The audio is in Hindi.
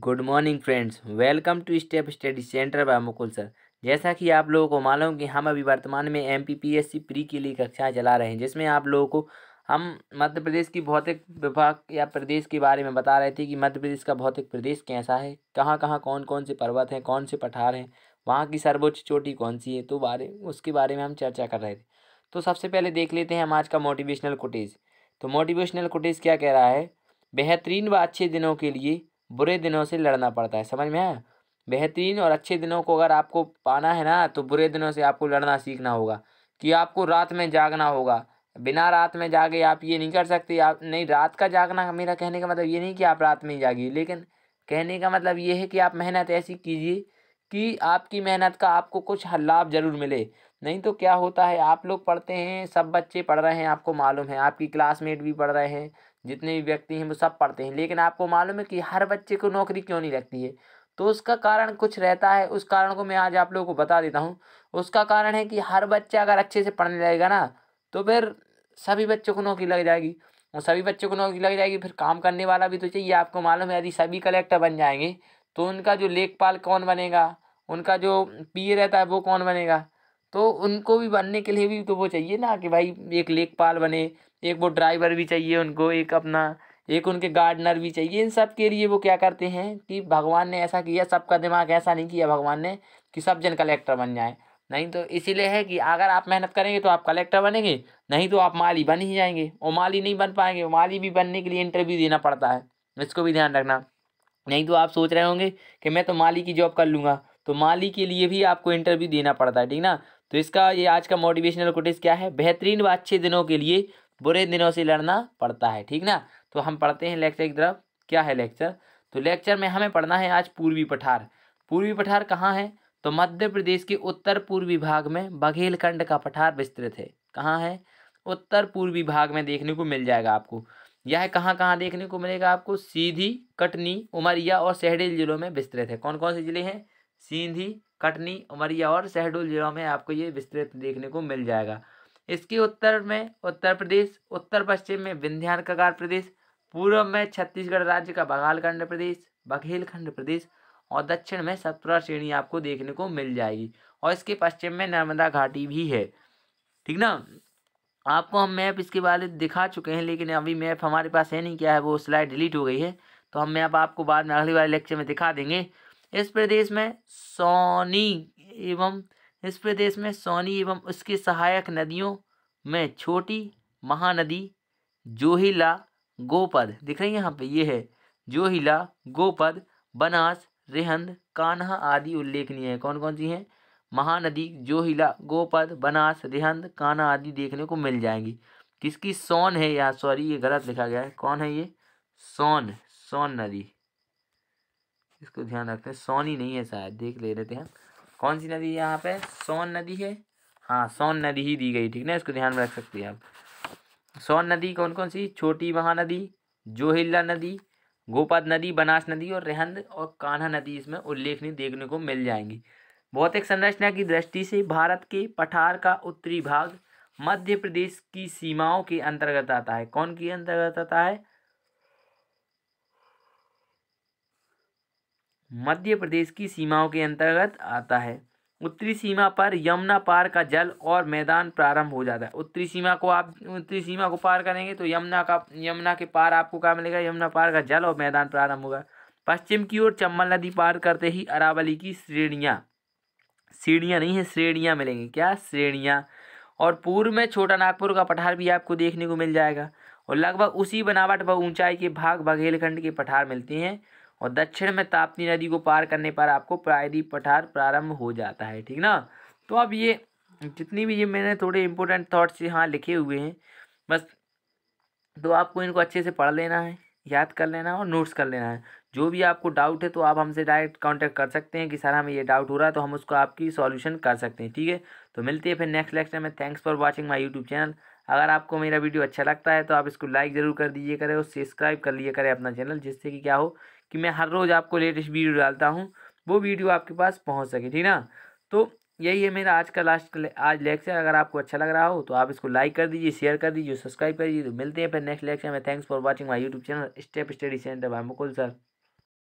good morning friends welcome to step study centre by Mukul sir जैसा कि आप लोगों को मालूम कि हम अभी वर्तमान में M P P S C pre के लिए कक्षाएँ चला रहे हैं जिसमें आप लोगों को हम मध्य प्रदेश की भौतिक विभाग या प्रदेश के बारे में बता रहे थे कि मध्य प्रदेश का भौतिक प्रदेश कैसा है कहाँ कहाँ कौन कौन से पर्वत हैं कौन से पठार हैं वहाँ की सर्वोच्च चोटी कौन सी है तो बारे उसके बारे में हम चर्चा कर रहे थे तो सबसे पहले देख लेते हैं हम आज का मोटिवेशनल कोटेज तो मोटिवेशनल कोटेज क्या कह रहा है बेहतरीन व अच्छे दिनों के लिए बुरे दिनों से लड़ना पड़ता है समझ में है बेहतरीन और अच्छे दिनों को अगर आपको पाना है ना तो बुरे दिनों से आपको लड़ना सीखना होगा कि आपको रात में जागना होगा बिना रात में जागे आप ये नहीं कर सकते आप नहीं रात का जागना मेरा कहने का मतलब ये नहीं कि आप रात में ही जागिए लेकिन कहने का मतलब ये है कि आप मेहनत ऐसी कीजिए कि आपकी मेहनत का आपको कुछ लाभ ज़रूर मिले नहीं तो क्या होता है आप लोग पढ़ते हैं सब बच्चे पढ़ रहे हैं आपको मालूम है आपकी क्लासमेट भी पढ़ रहे हैं जितने भी व्यक्ति हैं वो सब पढ़ते हैं लेकिन आपको मालूम है कि हर बच्चे को नौकरी क्यों नहीं लगती है तो उसका कारण कुछ रहता है उस कारण को मैं आज आप लोगों को बता देता हूँ उसका कारण है कि हर बच्चा अगर अच्छे से पढ़ने लगेगा ना तो फिर सभी बच्चों को नौकरी लग जाएगी और सभी बच्चों को नौकरी लग जाएगी फिर काम करने वाला भी तो चाहिए आपको मालूम है यदि सभी कलेक्टर बन जाएंगे तो उनका जो लेखपाल कौन बनेगा उनका जो पी रहता है वो कौन बनेगा तो उनको भी बनने के लिए भी तो वो चाहिए ना कि भाई एक लेखपाल बने एक वो ड्राइवर भी चाहिए उनको एक अपना एक उनके गार्डनर भी चाहिए इन सब के लिए वो क्या करते हैं कि भगवान ने ऐसा किया सबका दिमाग ऐसा नहीं किया भगवान ने कि सब जन कलेक्टर बन जाए नहीं तो इसीलिए है कि अगर आप मेहनत करेंगे तो आप कलेक्टर बनेंगे नहीं तो आप माली बन ही जाएंगे और माली नहीं बन पाएंगे माली भी बनने के लिए इंटरव्यू देना पड़ता है इसको भी ध्यान रखना नहीं तो आप सोच रहे होंगे कि मैं तो माली की जॉब कर लूँगा तो माली के लिए भी आपको इंटरव्यू देना पड़ता है ठीक ना तो इसका ये आज का मोटिवेशनल कोटेज क्या है बेहतरीन व अच्छे दिनों के लिए बुरे दिनों से लड़ना पड़ता है ठीक ना तो हम पढ़ते हैं लेक्चर की तरफ क्या है लेक्चर तो लेक्चर में हमें पढ़ना है आज पूर्वी पठार पूर्वी पठार कहाँ है तो मध्य प्रदेश के उत्तर पूर्वी भाग में बघेलखंड का पठार विस्तृत है कहाँ है उत्तर पूर्वी भाग में देखने को मिल जाएगा आपको यह कहाँ कहाँ देखने को मिलेगा आपको सीधी कटनी उमरिया और सहडेल जिलों में विस्तृत है कौन कौन से जिले हैं सीधी कटनी उमरिया और शहडोल जिलों में आपको ये विस्तृत देखने को मिल जाएगा इसके उत्तर में उत्तर प्रदेश उत्तर पश्चिम में विंध्यान कगार प्रदेश पूर्व में छत्तीसगढ़ राज्य का बघालखंड प्रदेश बघेलखंड प्रदेश और दक्षिण में सतपुरा श्रेणी आपको देखने को मिल जाएगी और इसके पश्चिम में नर्मदा घाटी भी है ठीक ना आपको हम मैप इसके बारे में दिखा चुके हैं लेकिन अभी मैप हमारे पास है नहीं क्या है वो स्लाइड डिलीट हो गई है तो हम मैप आपको बाद में अगली बार लेक्चर में दिखा देंगे इस प्रदेश में सोनी एवं इस प्रदेश में सोनी एवं उसकी सहायक नदियों में छोटी महानदी जोहिला गोपद दिख रही है यहाँ पे ये है जोहिला गोपद बनास रिहंद कान्हा आदि उल्लेखनीय है कौन कौन सी हैं महानदी जोहिला गोपद बनास रिहंद कान्हा आदि देखने को मिल जाएंगी किसकी सोन है यहाँ सॉरी ये गलत लिखा गया है कौन है ये सोन सोन नदी इसको ध्यान रखते हैं सोनी नहीं है शायद देख ले लेते हैं कौन सी नदी है यहाँ पे सोन नदी है हाँ सोन नदी ही दी गई ठीक ना इसको ध्यान में रख सकते हैं आप सोन नदी कौन कौन सी छोटी महानदी जोहिल्ला नदी गोपाद नदी बनास नदी और रेहंद और कान्हा नदी इसमें उल्लेखनीय देखने को मिल जाएंगी भौतिक संरचना की दृष्टि से भारत के पठार का उत्तरी भाग मध्य प्रदेश की सीमाओं के अंतर्गत आता है कौन के अंतर्गत आता है मध्य प्रदेश की सीमाओं के अंतर्गत आता है उत्तरी सीमा पर यमुना पार का जल और मैदान प्रारंभ हो जाता है उत्तरी सीमा को आप उत्तरी सीमा को पार करेंगे तो यमुना का यमुना के पार आपको क्या मिलेगा यमुना पार का जल और मैदान प्रारंभ होगा पश्चिम की ओर चंबल नदी पार करते ही अरावली की श्रेणियाँ सीढ़ियाँ नहीं है श्रेणियाँ मिलेंगी क्या श्रेणियाँ और पूर्व में छोटा नागपुर का पठार भी आपको देखने को मिल जाएगा और लगभग उसी बनावट व ऊंचाई के भाग बघेलखंड के पठार मिलते हैं और दक्षिण में ताप्ती नदी को पार करने पर आपको प्रायद्वीप पठार प्रारंभ हो जाता है ठीक ना तो अब ये जितनी भी ये मैंने थोड़े इंपॉर्टेंट थाट्स यहाँ लिखे हुए हैं बस तो आपको इनको अच्छे से पढ़ लेना है याद कर लेना है और नोट्स कर लेना है जो भी आपको डाउट है तो आप हमसे डायरेक्ट कांटेक्ट कर सकते हैं कि सर हमें ये डाउट हो रहा है तो हम उसको आपकी सॉल्यूशन कर सकते हैं ठीक है तो मिलते हैं फिर नेक्स्ट लेक्चर में thanks for watching my YouTube channel अगर आपको मेरा वीडियो अच्छा लगता है तो आप इसको लाइक ज़रूर कर दीजिए करें और सब्सक्राइब कर लिए करें अपना चैनल जिससे कि क्या हो कि मैं हर रोज़ आपको लेटेस्ट वीडियो डालता हूँ वो वीडियो आपके पास पहुँच सके ठीक ना तो यही है मेरा आज का लास्ट आज लेक्चर अगर आपको अच्छा लग रहा हो तो आप इसको लाइक कर दीजिए शेयर कर दीजिए सब्सक्राइब कर दीजिए तो मिलते हैं फिर नेक्स्ट लेक्चर में thanks for watching my YouTube channel step study centre by Mukul sir